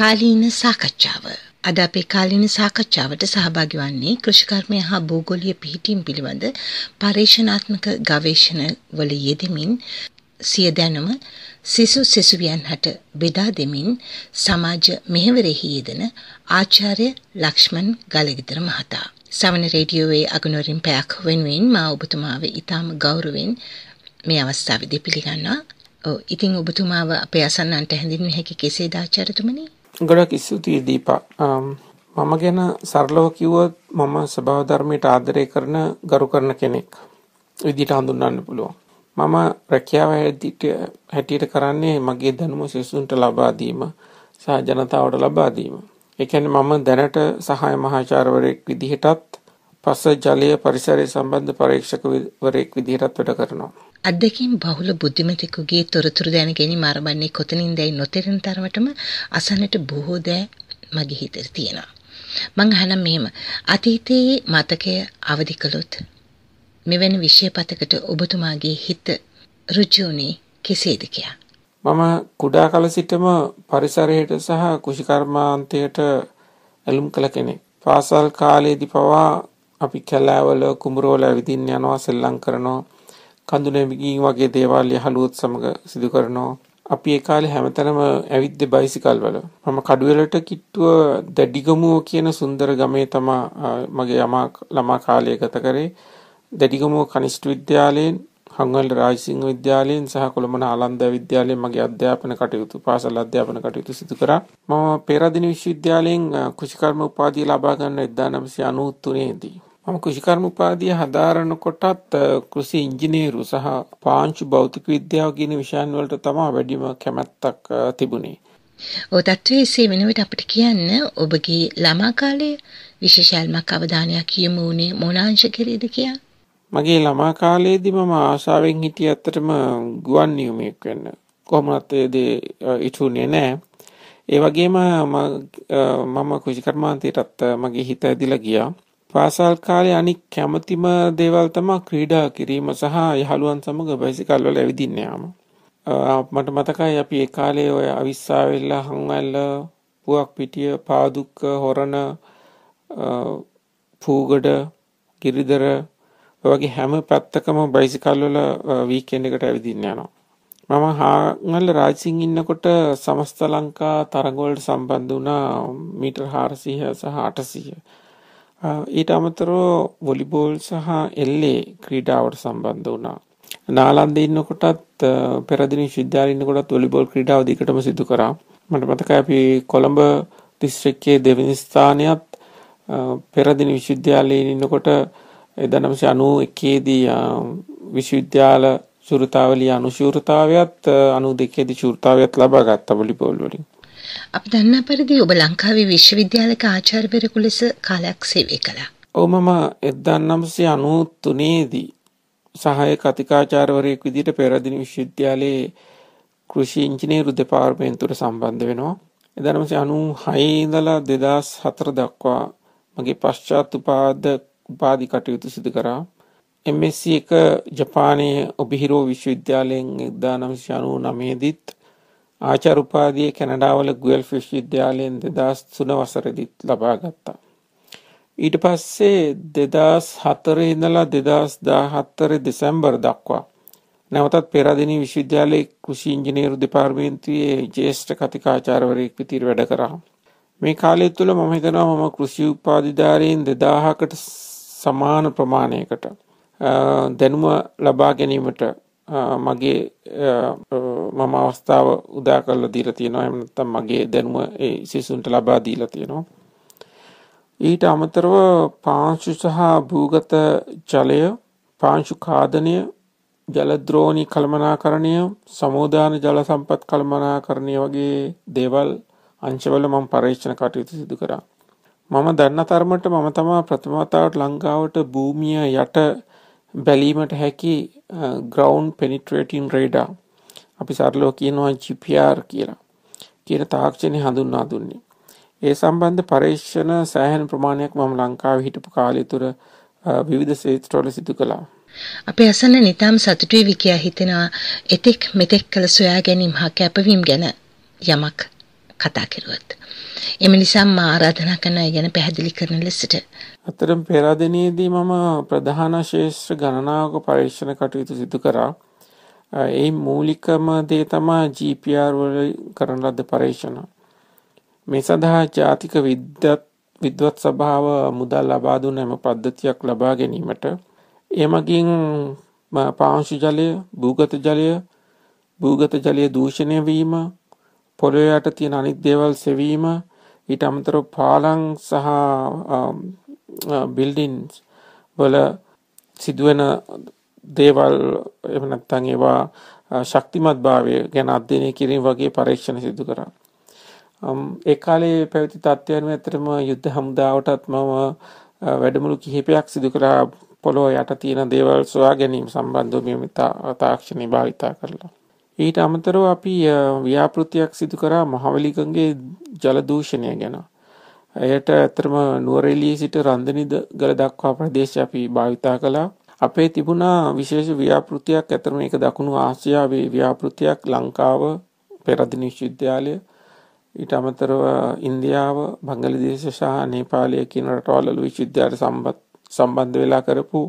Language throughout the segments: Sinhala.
කාලීන සාකච්ඡාව අද අපේ කාලීන සාකච්ඡාවට සහභාගි වන්නේ කෘෂිකර්මය හා භූගෝලීය පිහිටීම් පිළිබඳ පරීක්ෂණාත්මක ගවේෂණවල යෙදෙමින් සිය දැනුම සිසු සිසුවියන් හට බෙදා දෙමින් සමාජ මෙහෙවරෙහි යෙදෙන ආචාර්ය ලක්ෂ්මන් ගලගිතර මහතා. සවන රේඩියෝවේ අගනුවරින් පැයක් වෙනුවෙන් මා ඔබතුමාව ඉතාම ගෞරවෙන් මේ අවස්ථාවේදී පිළිගන්නවා. ඔව් ඉතින් ඔබතුමාව අපේ අසන්නන්ට හැඳින්වෙ හැකි කෙසේද ආචාර්යතුමනි? ගොඩක් ස්තුතියි දීපා. මම ගැන සරලව කිව්වොත් මම ස්වභාව ධර්මයට ආදරය කරන ගරු කරන කෙනෙක් විදිහට හඳුන්වන්න පුළුවන්. මම රැකියාව හැටියට කරන්නේ මගේ දැනුම සිසුන්ට ලබා දීම සහ ජනතාවට ලබා දීම. ඒ කියන්නේ මම දැනට සහාය මහාචාර්යවරයෙක් විදිහටත් පස්ස ජලය පරිසරය සම්බන්ධ පරීක්ෂකවරයෙක් විදිහටත් වැඩ කරනවා. අත්දැකීම් බහුල බුද්ධිමතෙකුගේ තොරතුරු දැන ගැනීම ආරම්භන්නේ කොතනින්දයි නොතේරෙන තරමටම අසන්නට බොහෝ දෑ මගේ හිතේ තියෙනවා. මං අහනම් මෙහෙම අතීතයේ මතකය අවදි කළොත් මෙවැනි විෂයපතකට ඔබතුමාගේ හිත ඍජුුනේ කෙසේද කියා. මම කුඩා කල සිටම පරිසරයට සහ කුෂිකර්මාන්තයට ඇලුම් කළ කෙනෙක්. පාසල් කාලයේදී පවා අපි කැලෑවල කුඹරවල ඇවිදින්න යනවා සෙල්ලම් කරනවා කඳුනැගීම් වගේ දේවල් යහළුවොත් සමඟ සිදු කරනවා. අපි ඒ කාලේ හැමතැනම ඇවිද්ද බයිසිකල් වල. මම කඩුවෙලට කිට්ටුව දැඩිගමුව කියන සුන්දර ගමේ තමා මගේ යමා ළමා කාලය ගත කරේ. දැඩිගමුව කනිෂ්ඨ විද්‍යාලයෙන් හංගල් රාජසිංහ විද්‍යාලයෙන් සහ කොළඹ ආලන්ද විද්‍යාලයෙන් මගේ අධ්‍යාපන කටයුතු පාසල් අධ්‍යාපන කටයුතු සිදු කරා. මම පෙරදින විශ්වවිද්‍යාලයෙන් කෘෂිකර්ම උපාධිය ලබා ගන්න 1993 දී මම කෘෂිකර්මපාදිය හදාරනකොටත් කෘෂි ඉංජිනේරු සහ පාංචු භෞතික විද්‍යාව කියන විෂයන් වලට තමයි වැඩිම කැමැත්තක් තිබුණේ. ඔය தત્ත්වයේ ඉසේ වෙනුවට අපිට කියන්න ඔබගේ ළමා කාලයේ විශේෂල්මක් අවධානයක් යොමු වුණේ මොනාංශ කෙරේද කියලා? මගේ ළමා කාලයේදී මම ආශාවෙන් හිටියේ ඇත්තටම ගුවන් නියමයක් වෙන්න. කොහොමවත් ඒ දේ ඉටුනේ නැහැ. ඒ වගේම මම කෘෂිකර්මාන්තයටත් මගේ හිත ඇදිලා ගියා. පාසල් කාලේ අනික් කැමැතිම දේවල් තමයි ක්‍රීඩා කිරීම සහ යහළුවන් සමග බයිසිකල් වල ඇවිදින්න යාම. මට මතකයි අපි ඒ කාලේ ඔය අවිස්සාවෙල්ල, හංවැල්ල, පුවක් පිටිය, පාදුක්ක, හොරණ, පූගඩ, කිරිදර වගේ හැම පැත්තකම බයිසිකල් වල වීකෙන්ඩ් එකට ඇවිදින්න යනවා. මම හාංගල රාජසිං ඉන්නකොට සමස්ත ලංකා තරඟවලට සම්බන්ධ වුණා මීටර් 400 සහ 800. ඊට අමතරව වොලිබෝල් සහ එල්ලේ ක්‍රීඩාවට සම්බන්ධ වුණා. නාලන්දේ ඉන්නකොටත් පෙරදින විශ්වවිද්‍යාලේ ඉන්නකොටත් වොලිබෝල් ක්‍රීඩාව දිගටම සිදු කරා. මට මතකයි අපි කොළඹ දිස්ත්‍රික්කයේ දෙවෙනි ස්ථානයත් පෙරදින විශ්වවිද්‍යාලයේ ඉන්නකොට 1991 දී විශ්වවිද්‍යාල සුරතාවලිය අනුශූරතාවයත් 92 දී සුරතාවයත් ලබා ගත්තා වොලිබෝල් වලින්. අප දන්න පරිදි ඔබ ලංකාවේ විශ්වවිද්‍යාලක ආචාර්යවරයෙකු ලෙස කාලයක් සේවය කළා. ඔව් මම 1993 දී සහාය කතිකාචාර්යවරයෙක් විදිහට පෙරදින විශ්වවිද්‍යාලයේ කෘෂි ඉංජිනේරු දෙපාර්තමේන්තුවට සම්බන්ධ වෙනවා. 1996 ඉඳලා 2004 දක්වා මගේ පශ්චාත් උපාද උපාධි කටයුතු සිදු කරා. MSc එක ජපානයේ ඔබිහිරෝ විශ්වවිද්‍යාලයෙන් 1999 දිත් ආචාරුපාදිය කැනඩාවල ගුවල් ෆිෂ් විද්‍යාලයෙන් දෙදස් තුන වසරදිත් ලබා ගත්තා. ඊට පස්සේ දෙදස් හතර ඉඳලා දෙදස් දාහත්තර දෙසැම්බර් දක්වා. නැවතත් පෙරදිනි විශ්වවිද්‍යාලයේ කෘෂි ඉංජිනේරු දෙපාර්තමේන්තුවේ ජ්‍යෙෂ්ඨ කතිකාචාර්යවරයෙක් විදිහට වැඩ කරා. මේ කාලය තුළ මම හිතනවා මම කෘෂි උපාධිධාරීන් 2000කට සමාන ප්‍රමාණයකට දැනුම ලබා ගැනීමට මගේ මම අවස්ථාව උදා කරලා දීලා තියෙනවා එහෙම නැත්නම් මගේ දැනුම ඒ සිසුන්ට ලබා දීලා තියෙනවා ඊට අමතරව පාංශු සහ භූගත ජලය පාංශු කාදනය ජල ද්‍රෝණී කළමනාකරණය සමෝදාන ජල සම්පත් කළමනාකරණය වගේ දේවල් අංශවල මම පරීක්ෂණ කටයුතු සිදු කරා මම දන්න තරමට මම තමා ප්‍රථම වතාවට ලංකාවට භූමිය යට බැලීමට හැකි ග්‍රවන්් පෙනිට්‍රේටන් රේඩා අපි සරලව කියනවා GPR කියලා. කියන තාක්ෂණය හඳුන්වා දුන්නේ. ඒ සම්බන්ධ පරීක්ෂණ සෑහෙන ප්‍රමාණයක් මම ලංකාවේ හිටපු කාලය තුර විවිධ ක්ෂේත්‍රවල සිදු කළා. අපේ අසන්න නිතාම් සතුටුයි විකියා හිතෙනවා එතෙක් මෙතෙක් කළ සොයා ගැනීම හා කැපවීම ගැන යමක් කතා කෙරුවොත්. එම නිසා මා ආරාධනා කරන අය ගැන පැහැදිලි කරන ලෙසට. අතරම පෙරාදෙණියේදී මම ප්‍රධාන ශේෂ්ත්‍ර ගණනාවක පරීක්ෂණ කටයුතු සිදු කරා. ඒ මූලිකම දේ තමා GPR වල කරන ලද පරීක්ෂණ. මේ සඳහා ජාතික විද්වත් විද්වත් සභාව මුදල් ලබා දුන්න එම පද්ධතියක් ලබා ගැනීමට එමගින් පාංශු ජලය, භූගත ජලය, භූගත ජලය දූෂණය වීම, පොළොවේ යට තියෙන අනිත් දේවල් සෙවීම, ඊට අමතරව පාලම් සහ බිල්ඩින්ස් වල සිදුවන දේවල් එමනත්තන් ඒවා ශක්තිමත් භාවය ගැන අධ්‍යනය කිරීම වගේ පරීක්ෂණ සිදු කරා. ඒකාලේ පැවති තත්ත්වයන් ඇතරම යුද්ධ හමුදාවටත් මම වැඩමුළු කිහිපයක් සිදු කරා පොලෝ යට තියෙන දේවල් සොයා ගැනීම සම්බන්ධ මෙමතා තාක්ෂණය භාවිතා කරලා. ඊට අමතරව අපි ව්‍යාපෘතියක් සිදු කරා මහවලිකන්ගේ ජලදූෂණය ගැන. එයට ඇතරම නුවරෙල්ලී සිට රන්දනිද ගල දක්වා ප්‍රදේශ අපි භාවිතා කලා අපේ තිබුණා විශේෂ ව්‍යාපෘතියක් ඇතර මේක දකුණු ආසියාවේ ව්‍යාපෘතියක් ලංකාව පෙරදින විශ්වවිද්‍යාලය ඊට අමතරව ඉන්දියාව බංගලදේශ සහ නේපාලය කියන රටවල්ලු විශ්වවිද්‍යාල සම්බන්ධ වෙලා කරපු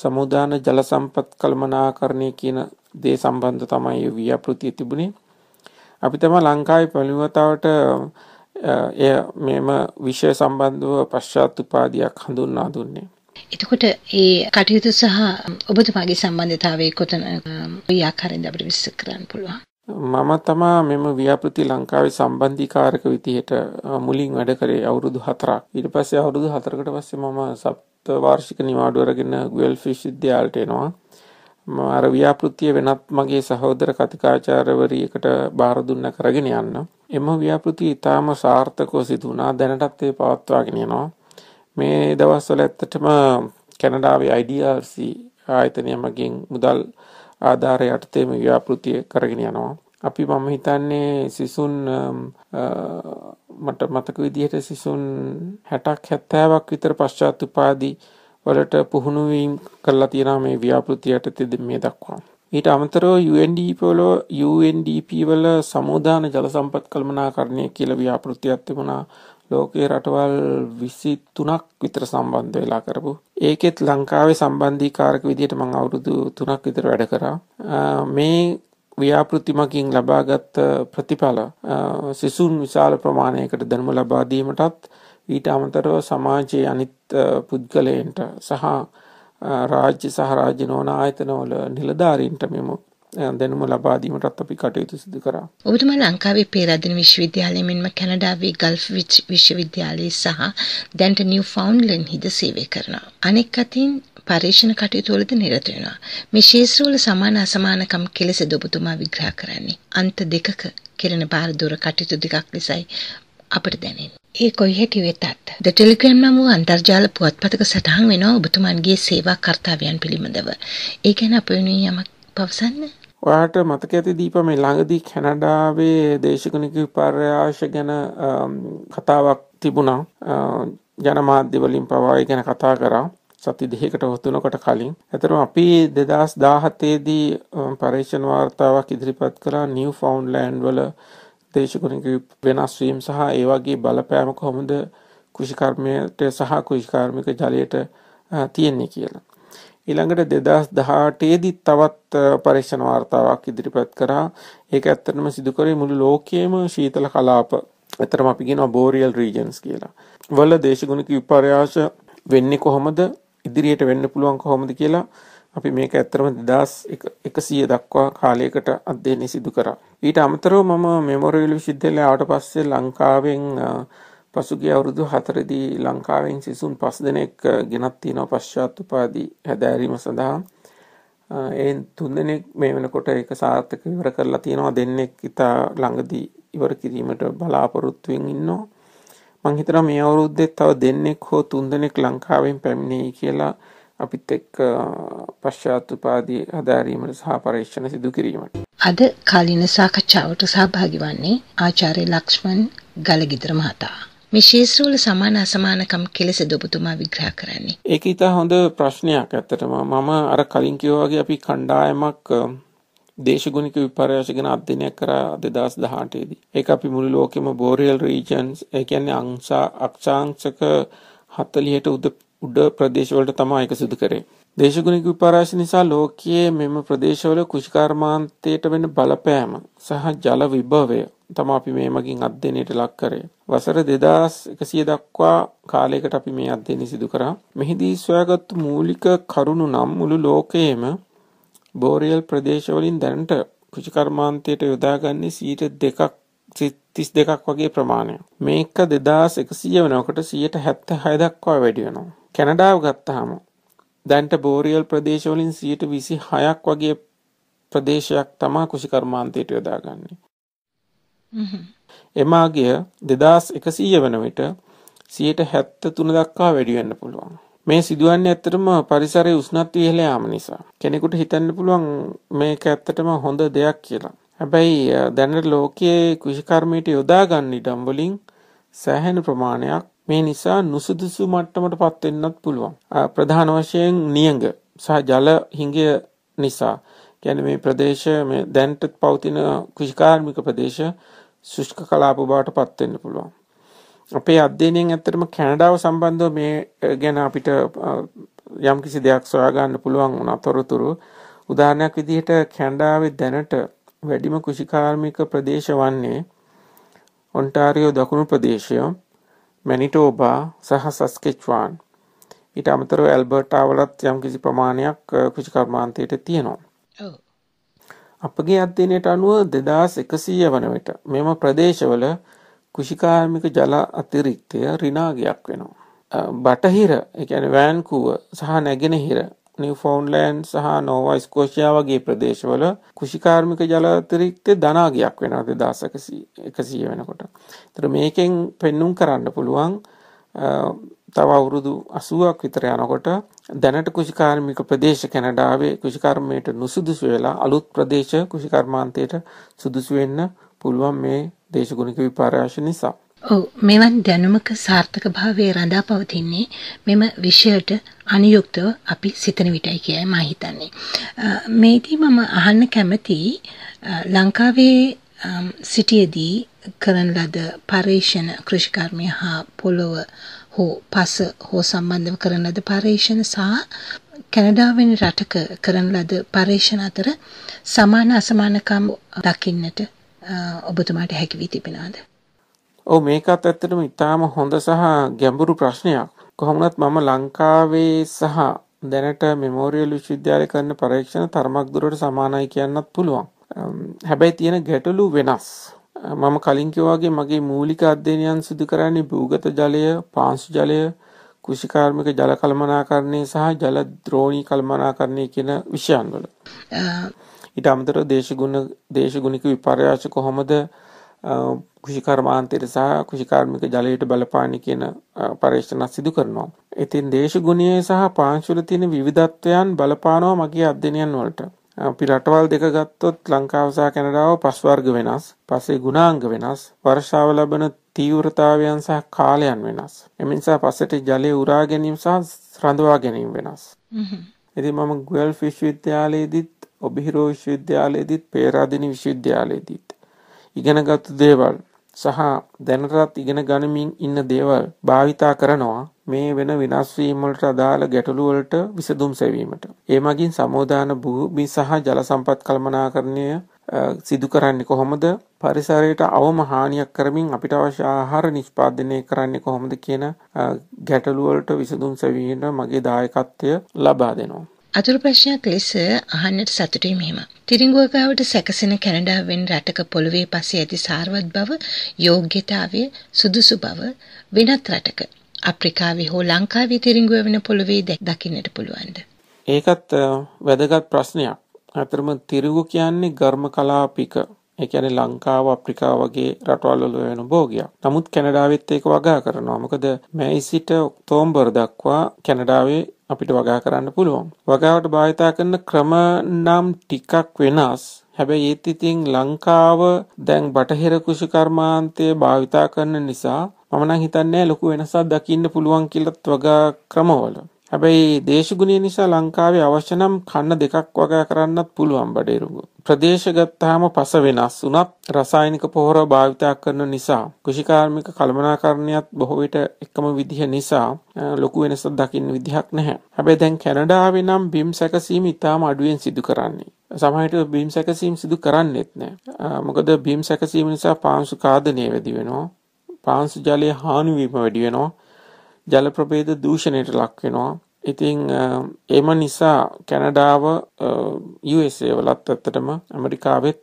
සමුදාන ජල සම්පත් කළමනාකරණය කියන දේ සම්බන්ධ තමයි ව්‍යාපෘතිය තිබුණේ අපි තම ලංකාවේ පළිවතාවට එය මෙම විෂය සම්බන්ධව පශ්චාත් උපාධියක් හඳුන්වා දුන්නේ එතකොට ඒ කටයුතු සහ ඔබතුමාගේ සම්බන්ධතාවය කොතන ආකාරයෙන්ද අපිට විස්තර කරන්න පුළුවන්? මම තමා මෙම ව්‍යාපෘති ලංකාවේ සම්බන්ධීකාරක විදිහට මුලින් වැඩ කරේ අවුරුදු හතරක්. ඊට පස්සේ අවුරුදු හතරකට පස්සේ මම සප්ත වාර්ෂික නිවාඩු අරගෙන ගුවල්ෆිෂ් විද්‍යාලයට එනවා. මම අර ව්‍යාපෘතිය වෙනත් මගේ සහෝදර කතිකාචාර්යවරියකට බාර දුන්න කරගෙන යන්න. එම ව්‍යාපෘතිය ඊටාම සාර්ථකව සිදු වුණා. දැනටත් ඒ පවත්වාගෙන යනවා. මේ දවස්වල ඇත්තටම කැනඩාවේ IDRC ආයතනය මගින් මුදල් ආධාරය යටතේම ව්‍යාපෘතිය කරගෙන යනවා. අපි මම හිතන්නේ සිසුන් මට මතක විදිහට සිසුන් හැටක් හැත්තෑවක් විතර පශ්චාත් උපාදී වලට පුහුණුවීම් කරලා තියෙන මේ ව්‍යාපෘති යටතේද මේ දක්වා. ඊට අමතරව UNDPවල UNDP වල සමෝධාන ජල සම්පත් කළමනාකරණය කියලා ව්‍යාපෘතියක් තිබුණා. ලෝකයේ රටවල් විසි තුනක් විතර සම්බන්ධ වෙලා කරපු. ඒකෙත් ලංකාවේ සම්බන්ධීකාරක විදිහට මං අවුරුදු තුනක් විතර වැඩ කරා. මේ ව්‍යාපෘතිමකින් ලබාගත් ප්‍රතිඵල සිසුන් විශාල ප්‍රමාණයකට දැනුම ලබාදීමටත් ඊට අමතරව සමාජයේ අනිත් පුද්ගලයන්ට සහ රාජ්‍ය සහ රාජ්‍ය නොවන ආයතනවල නිලධාරීන්ට මෙම දැනුම ලබාදීමටත් අපි කටයුතු සිදු කරා. ඔබතුම ලංකාවේ පේරාදෙණි විශ්වවිද්‍යාලය මෙන්ම කැනඩාවේ ගල්ෆ් විශ්වවිද්‍යාලය සහ දැන්ට නිව් ෆවුන්ඩ්ලන්හිද සේවය කරනවා. අනෙක් අතින් පර්යේෂණ කටයුතුවලද නිරත වෙනවා. මේ ශේෂ්ත්‍රවල සමාන අසමානකම් කෙලෙස ඔබතුමා විග්‍රහ කරන්නේ. අන්ත දෙකක කෙරෙන බාර දොර කටයුතු දෙකක් ලෙසයි අපට දැනෙන්නේ. ඒ කොයි හැටි වෙතත් ද ටෙලිග්‍රෑම් නම් වූ අන්තර්ජාල පුවත්පතක සටහන් වෙනවා ඔබතුමන්ගේ සේවා කර්තව්‍යයන් පිළිබඳව. ඒ ගැන අප වෙනුවෙන් යමක් පවසන්න. ඔයාට මතක ඇති දීප මේ ළඟදී කැනඩාවේ දේශකනික විපර්යාශ ගැන කතාවක් තිබුණා ජනමාධ්‍යවලින් පවාය ගැන කතා කරා සති දෙහකට හොතුනකට කලින් ඇතරම අපි දෙදස් දාහතේදී පර්ේෂණ වාර්තාවක් ඉදිරිපත් කරා නිව ෆවන්් ලෑන්් වල දේශකනික වෙනස්වීම් සහ ඒවාගේ බලපෑම කොහොමද කෘෂිකර්මයට සහ කෘෂිකාර්මික ජලයට තියෙන්නේ කියලා ඊළඟට 2018 දී තවත් පරීක්ෂණ වාර්තාවක් ඉදිරිපත් කරා. ඒක ඇත්තටම සිදු කරේ මුළු ලෝකයේම ශීතල කලාප. ඇත්තටම අපි කියනවා බෝරියල් රීජන්ස් කියලා. වල දේශගුණික විපර්යාස වෙන්නේ කොහොමද? ඉදිරියට වෙන්න පුළුවන් කොහොමද කියලා අපි මේක ඇත්තටම 1100 දක්වා කාලයකට අධ්‍යයනය සිදු කරා. ඊට අමතරව මම මෙමෝරියල් විශ්වවිද්‍යාලයට ආවට පස්සේ ලංකාවෙන් පසුගේ අවුරුදු හතරදී ලංකාවෙන් සිසුන් පස් දෙනෙක් ගෙනත් තියෙනව පශ්චාත් උපාදී හැදෑරීම සඳහා එන් තුන්දෙනෙක් මේ වෙනකොට එක සාර්ථක විවර කරලා තියෙනවා දෙන්නෙක් ඉතා ළඟදී ඉවර කිරීමට බලාපොරොත්තුවෙන් ඉන්නවා මංහිතර මේ අවුරුද්දෙ තව දෙන්නෙක් හෝ තුන්දෙනෙක් ලංකාවෙන් පැමිණෙයි කියලා අපිත් එක් පශ්චාත්තුපාදී අධාරීමට සහ පරීක්ෂණ සිදු කිරීමට. අද කාලින සාකච්ඡාවට සහභාගි වන්නේ ආචාර්ය ලක්ෂ්මන් ගලගිදර මහතා. මේ ශේෂ්ත්‍රවල සමාන අසමානකම් කෙලෙසද ඔබතුමා විග්‍රහ කරන්නේ? ඒක ඉතා හොඳ ප්‍රශ්නයක් ඇත්තටම. මම අර කලින් කිව්වා වගේ අපි කණ්ඩායමක් දේශගුණික විපර්යාස ගැන අධ්‍යයනයක් කරා 2018 දී. ඒක අපි මුළු ලෝකෙම බෝරියල් රීජන්ස්, ඒ කියන්නේ අංශා අක්ෂාංශක 40ට උඩ ප්‍රදේශවලට තමයි ඒක සිදු කරේ. දේශගුණික විපරාශ නිසා ලෝකයේ මෙම ප්‍රදේශවල කෘෂිකර්මාන්තයට වෙන බලපෑම සහ ජල විභවය තම අපි මේ මගින් අධ්‍යයනයට ලක් කරේ. වසර 2100 දක්වා කාලයකට අපි මේ අධ්‍යයනය සිදු කරා. මෙහිදී සොයාගත් මූලික කරුණු නම් මුළු ලෝකයේම බෝරියල් ප්‍රදේශවලින් දැනට කෘෂිකර්මාන්තයට යොදාගන්නේ සීට දෙකක් තිස් දෙකක් වගේ ප්‍රමාණය. මේක දෙදස් එකසිය වෙනකට සියයට හැත්ත හය දක්වා වැඩියනවා. කැනඩාව ගත්තාහම දැන්ට බෝරියල් ප්‍රදේශවලින් සියයට විසි හයක් වගේ ප්‍රදේශයක් තමා කුෂිකර්මාන්තයට යොදාගන්නේ. එමාගේ දෙදස් එකසීය වන විට සියයට හැත්ත තුන දක්කා වැඩිවෙන්න පුළුවන්. මේ සිදුවන්න ඇත්තටම පරිසරය උස්නත් විහල යාම නිසා. කෙනෙකුට හිතන්න පුළුවන් මේක ඇත්තටම හොඳ දෙයක් කියලා. හැබැයි දැනට ලෝකයේ කුෂිකර්මයට යොදාගන්න ඉඩම්වලින් සෑහෙන ප්‍රමාණයක් මේ නිසා නුසුදුසු මට්ටමට පත් වෙන්නත් පුළුවන්. ප්‍රධාන වශයෙන් නියඟ සහ ජල හිඟය නිසා කියන්නේ මේ ප්‍රදේශ මේ දැන්ට පවතින කෘෂිකාර්මික ප්‍රදේශ සුෂ්ක කලාප බවට පත් වෙන්න පුළුවන්. අපේ අධ්‍යයනයෙන් ඇත්තටම කැනඩාව සම්බන්ධව මේ ගැන අපිට යම්කිසි දෙයක් සොයා ගන්න පුළුවන් වුණා. තොරතුරු උදාහරණයක් විදිහට කැනඩාවේ දැනට වැඩිම කෘෂිකාර්මික ප්‍රදේශ වන්නේ ඔන්ටාරියෝ දකුණු ප්‍රදේශය මැනිටෝබා සහ සස්කෙච්වාන් ඊට අමතරව ඇල්බර්ටාවලත් යම් කිසි ප්‍රමාණයක් කෘෂිකර්මාන්තයට තියෙනවා අපගේ අධ්‍යනයට අනුව දෙදස් එකසීය වනවිට මෙම ප්‍රදේශවල කෘෂිකාර්මික ජල අතිරික්තය රිනාගයක් වෙනවා බටහිර එකැන වෑන්කුව සහ නැගෙනහිර නිව්ෆෝන්ලෑන්ඩ් සහ නෝවා ස්කෝෂයා වගේ ප්‍රදේශවල කෘෂිකාර්මික ජලාතිරික්තය ධනාගයක් වෙනවා දෙදාසකසී එකසිය වෙනකොට. තර මේකෙන් පෙන්නුම් කරන්න පුළුවන් තව අවුරුදු අසුවක් විතර යනකොට දැනට කෘෂිකාර්මික ප්‍රදේශ කැනඩාවේ කෘෂිකර්මයට නුසුදුසු වෙලා අලුත් ප්‍රදේශ කෘෂිකර්මාන්තයට සුදුසු වෙන්න පුළුවන් මේ දේශගුණික විපර්යාශ නිසා. ඔව් මෙවන් දැනුමක සාර්ථකභාවයේ රඳා පවතින්නේ මෙම විෂයට අනුයුක්තව අපි සිතන විටයි කියයි මම හිතන්නේ. මේදී මම අහන්න කැමතියි ලංකාවේ සිටියේදී කරන ලද පරේෂණ කෘෂිකර්මය හා පොළොව හෝ පස හෝ සම්බන්ධව කරන ලද පරේෂණ සහ කැනඩාවෙන් රටක කරන ලද පරේෂණ අතර සමාන අසමානකම් දකින්නට ඔබතුමාට හැකි වී තිබෙනවද? ඔව් මේකත් ඇත්තටම ඉතාම හොඳ සහ ගැඹුරු ප්‍රශ්නයක්. කොහොමුණත් මම ලංකාවේ සහ දැනට මෙමෝරියල් විශ්වවිද්‍යාලය කරන පරීක්ෂණ තරමක් දුරට සමානයි කියන්නත් පුළුවන්. හැබැයි තියෙන ගැටලු වෙනස්. මම කලින් කිව්වාගේ මගේ මූලික අධ්‍යයනයන් සිදු කරන්නේ භූගත ජලය, පාංශු ජලය, කෘෂිකාර්මික ජල කළමනාකරණය සහ ජල ද්‍රෝණී කළමනාකරණය කියන විෂයන් වල. ඊට අමතරව දේශගුණ දේශගුණික විපර්යාස කොහොමද කෘෂිකර්මාන්තයට සහ කෘෂිකාර්මික ජලයට බලපාන කියන පර්ේෂණක් සිදු කරනවා. ඉතින් දේශගුණය සහ පාංශුල තියෙන විවිධත්වයන් බලපානවා මගේ අධ්‍යනයන් වලට. අපි රටවල් දෙක ගත්තොත් ලංකාව සහ කැනඩාව පස්වර්ග වෙනස්, පසේ ගුණාංග වෙනස්, වර්ෂාව ලබන තීව්‍රතාවයන් සහ කාලයන් වෙනස්. එමනිසා පස්සට ජලය උරා ගැනීම සහ රඳවා ගැනීම වෙනස්. ඉතින් මම ගුවල් ෆිෂ් විද්‍යාලයේදීත්, ඔබිහිරෝ විශ්වවිද්‍යාලයේදීත්, පේරාදෙණි විශ්වවිද්‍යාලයේදීත් ඉගෙනගත් දේවල් සහ දැනටත් ඉගෙන ගනිමින් ඉන්න දේවල් භාවිතා කරනවා මේ වෙන විනාශවීමලට අදාළ ගැටලුවලට විසඳුම් සැවීමට. ඒ මගින් සමෝදාන භූමි සහ ජල සම්පත් කළමනාකරණය සිදු කරන්නේ කොහොමද? පරිසරයට අවම හානියක් කරමින් අපිට අවශ්‍ය ආහාර නිෂ්පාදනය කරන්නේ කොහොමද කියන ගැටලුවලට විසඳුම් සැවීමට මගේ දායකත්වය ලබා දෙනවා. අතුරු ප්‍රශ්නයක් ලෙස අහන්නට සතුටුයි මෙහෙම. තිරිංගුවගාවට සැකසෙන කැනඩාවෙන් රටක පොළවේ පසේ ඇති සාරවත් බව, යෝග්‍යතාවය, සුදුසු බව වෙනත් රටක අප්‍රිකාවේ හෝ ලංකාවේ තිරිංගුව වෙන පොළවේ දකින්නට පුළුවන්ද? ඒකත් වැදගත් ප්‍රශ්නයක්. අතරම තිරිඟු කියන්නේ ඝර්ම කලාපික එකන ලංකාව අප්‍රිකා වගේ රටවල්ල වෙන බෝගයක් නමුත් කැනඩාවත් ඒක වගා කරනවා මොකද මැයි සිට ඔක්තෝම්බර් දක්වා කැනඩාවේ අපිට වගා කරන්න පුළුවන් වගාවට භාවිතා කරන ක්‍රම නම් ටිකක් වෙනස් හැබැයි ඒත් ඉතින් ලංකාව දැන් බටහිර කෘෂිකර්මාන්තය භාවිතා කරන නිසා මමනම් හිතන්නේ ලොකු වෙනසක් දකින්න පුළුවන් කියලත් වගා ක්‍රමවල හැබැයි දේශගුණය නිසා ලංකාවේ අවශ්‍ය නම් කන්න දෙකක් වගේ කරන්නත් පුළුවන් බඩේරුව. ප්‍රදේශ ගත්තාම පස වෙනස් වුණත් රසායනික පොහොර භාවිතා කරන නිසා කෘෂිකාර්මික කළමනාකරණයත් බොහෝ විට එකම විදිහ නිසා ලොකු වෙනසක් දකින්න විදිහක් නැහැ. හැබැයි දැන් කැනඩාවේ නම් බිම් සැකසීම ඉතාම අඩුවෙන් සිදු කරන්නේ. සමහරට බිම් සැකසීම සිදු කරන්නෙත් නැහැ. මොකද බිම් සැකසීම නිසා පාංශු කාදනය වැඩි වෙනවා. පාංශු ජලයේ හානිවීම වැඩි වෙනවා. ජල ප්‍රභේද දූෂණයට ලක් වෙනවා. ඉතින් එම නිසා කැනඩාව USA වලත් ඇත්තටම ඇමරිකාවෙත්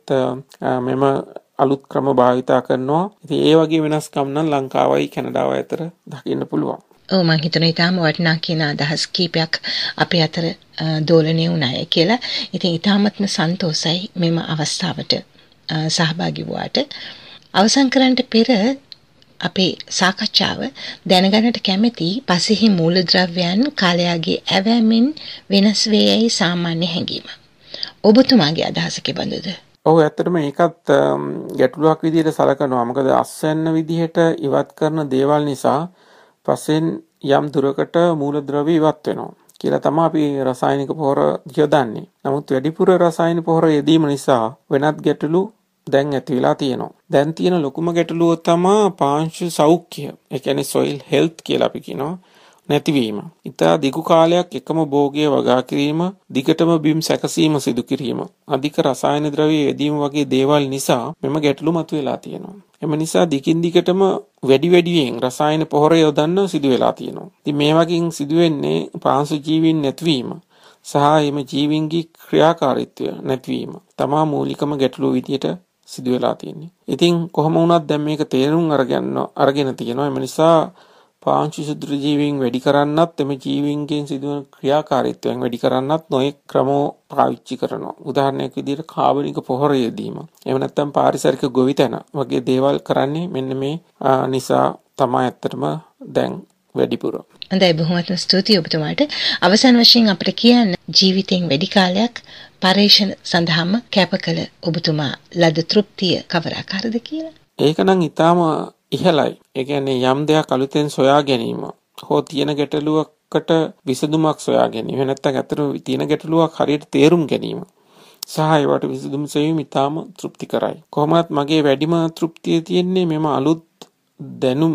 මෙම අලුත් ක්‍රම භාවිතා කරනවා. ඉතින් ඒ වගේ වෙනස්කම් නම් ලංකාවයි කැනඩාව අතර දකින්න පුළුවන්. ඔව් මං හිතන ඉතාම වටිනා කියන අදහස් කීපයක් අපේ අතර දෝලණය වුණාය කියලා. ඉතින් ඉතාමත්ම සන්තෝසයි මෙම අවස්ථාවට සහභාගී වුණාට. අවසන් කරන්නට පෙර අපේ සාකච්ඡාව දැනගන්නට කැමැති පසෙහි මූලද්‍රව්‍යයන් කාලයාගේ ඇවෑමෙන් වෙනස් වේ යයි සාමාන්‍ය හැඟීම. ඔබතුමාගේ අදහස කෙබඳුද? ඔව් ඇත්තටම ඒකත් ගැටලුවක් විදිහට සලකනවා. මොකද අස්වැන්න විදිහට ඉවත් කරන දේවල් නිසා පසෙන් යම් දුරකට මූලද්‍රව්‍ය ඉවත් වෙනවා. කියලා තමයි අපි රසායනික පොහොර යොදන්නේ. නමුත් වැඩිපුර රසායනික පොහොර යෙදීම නිසා වෙනත් ගැටලු දැන් ඇති වෙලා තියෙනවා. දැන් තියෙන ලොකුම ගැටලුව තමා පාංශු සෞඛ්‍ය. ඒ කියන්නේ soil health කියලා අපි කියනවා. නැතිවීම. ඉතා දිගු කාලයක් එකම භෝගය වගා කිරීම, දිගටම බිම් සැකසීම සිදු කිරීම, අධික රසායන ද්‍රව්‍ය යෙදීම වගේ දේවල් නිසා මෙම ගැටලු මතුවලා තියෙනවා. එම නිසා දිගින් දිගටම වැඩි වැඩියෙන් රසායන පොහොර යොදන්න සිදු වෙලා තියෙනවා. ඉතින් මේ වගේන් සිදු වෙන්නේ පාංශු ජීවීන් නැතිවීම සහ එම ජීවීන්ගේ ක්‍රියාකාරීත්වය නැතිවීම. තමා මූලිකම ගැටලුව විදියට සිදුවෙලා තියෙන්නේ. ඉතින් කොහොම වුණත් දැන් මේක තේරුම් අරගන්න අරගෙන තියෙනවා. එම නිසා පාංශු සුත්‍ර ජීවීන් වැඩි කරන්නත් එම ජීවීන්ගෙන් සිදුවන ක්‍රියාකාරීත්වයන් වැඩි කරන්නත් නොයෙක් ක්‍රමෝ පාවිච්චි කරනවා. උදාහරණයක් විදිහට කාබනික පොහොර යෙදීම. එහෙම නැත්නම් පාරිසරික ගොවිතැන වගේ දේවල් කරන්නේ මෙන්න මේ නිසා තමයි ඇත්තටම දැන් වැඩිපුර හොඳයි බොහොමත්ම ස්තුතියි ඔබතුමාට. අවසන් වශයෙන් අපිට කියන්න ජීවිතයෙන් වැඩි කාලයක් පරේෂණ සඳහාම කැප කළ ඔබතුමා ලද තෘප්තිය කවර ආකාරද කියලා? ඒක නම් ඊටාම ඉහළයි. ඒ කියන්නේ යම් දෙයක් අලුතෙන් සොයා ගැනීම හෝ තියෙන ගැටලුවකට විසඳුමක් සොයා ගැනීම. එහෙම නැත්නම් අතන තියෙන ගැටලුවක් හරියට තේරුම් ගැනීම. සහයවට විසඳුම් සොයීම ඉතාම තෘප්තිකරයි. කොහොමත් මගේ වැඩිම තෘප්තිය තියෙන්නේ මෙම අලුත් දැනුම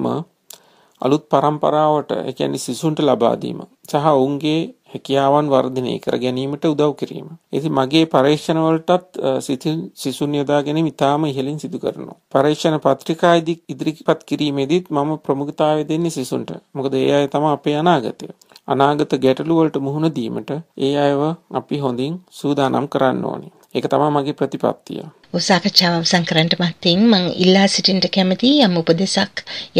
අලුත් පරම්පරාවට එකැනි සිසුන්ට ලබාදීම සහ ඔවුන්ගේ හැකියාවන් වර්ධනය කර ගැනීමට උදව් කිරීම. ඇති මගේ පර්ේෂණවලටත් සිසුන් යොදා ගැන ඉතාම ඉහලින් සිදු කරනවා. පර්ේෂණ පත්‍රිකා ඉදිරිපත් කිරීමේදීත් මම ප්‍රමුගතාව දෙන්නේ සිසුන්ට මොකද ඒ අය තම අපේ අනාගතය. අනාගත ගැටලුවලට මුහුණ දීමට ඒ අයව අපි හොඳින් සූදානම් කරන්න ඕනේ. ඒක තමයි මගේ ප්‍රතිපත්තිය. උසාකච්ඡාව අවසන් කරන්නට මත්තෙන් මං ඉල්ලා සිටින්නට කැමති යම් උපදෙසක්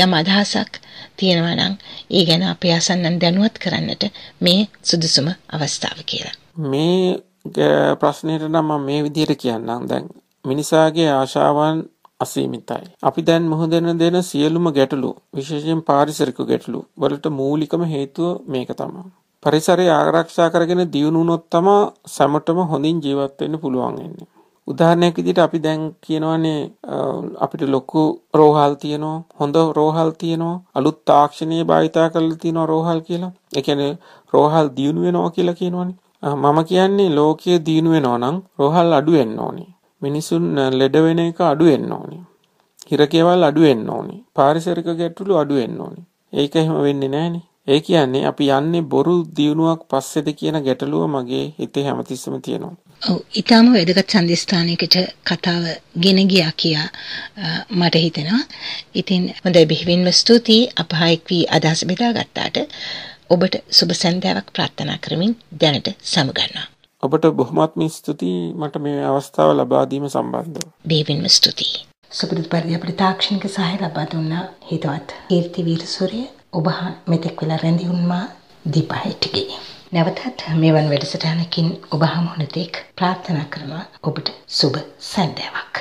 යම් අදහසක් තියෙනවා නම් ඒ ගැන අපේ අසන්නන් දැනුවත් කරන්නට මේ සුදුසුම අවස්ථාව කියලා. මේ ප්‍රශ්නෙට නම් මම මේ විදිහට කියන්නම්. දැන් මිනිසාගේ ආශාවන් අසීමිතයි. අපි දැන් මුහුදෙන දෙන සියලුම ගැටලු විශේෂයෙන් පාරිසරික ගැටලු වලට මූලිකම හේතුව මේක තමයි. පරිසරය ආරක්ෂා කරගෙන දියුණු වුණොත් තමයි සැමටම හොඳින් ජීවත් වෙන්න පුළුවන් වෙන්නේ. උදාහරණයක් විදිහට අපි දැන් කියනවානේ අපිට ලොකු රෝහල් තියෙනවා හොඳ රෝහල් තියෙනවා අලුත් තාක්ෂණයේ භාවිතා කරලා තියෙනවා රෝහල් කියලා. ඒ කියන්නේ රෝහල් දියුණු වෙනවා කියලා කියනවනේ. මම කියන්නේ ලෝකයේ දියුණු වෙනවා නම් රෝහල් අඩු වෙන්න ඕනේ. මිනිසුන් ලෙඩ වෙන එක අඩු වෙන්න ඕනේ. හිරකේවල් අඩු වෙන්න ඕනේ. පාරිසරික ගැටලු අඩු වෙන්න ඕනේ. ඒක එහෙම වෙන්නේ නැහනේ. ඒ කියන්නේ අපි යන්නේ බොරු දියුණුවක් පස්සේද කියන ගැටලුව මගේ හිතේ හැමතිස්සෙම තියෙනවා. ඔව්, ඊටාම වැදගත් සම්දිස්ථානයකට කතාව ගෙන ගියා කියා මට හිතෙනවා. ඉතින් හොඳයි බෙහෙවින්ම ස්තුතියි අපහායික් වී අදහස් බෙදාගත්තාට. ඔබට සුබ සන්ධාවක් ප්‍රාර්ථනා කරමින් දැනට සමුගන්නවා. ඔබට බොහොමත්ම ස්තුතියි මට මේ අවස්ථාව ලබා දීම සම්බන්ධව. බේවින්ම ස්තුතියි. සුපුරුදු පරිදි අපිට තාක්ෂණික සහාය ලබා දුන්න හේතුවත් කීර්ති වීරසූරිය ඔබ මෙතෙක් වෙලා රැඳී වුණා දීපහයිටිගේ. නැවතත් මෙවන් වැඩසටහනකින් ඔබ හමුණතෙක් ප්‍රාර්ථනා කරනවා ඔබට සුබ සැන්දෑවක්.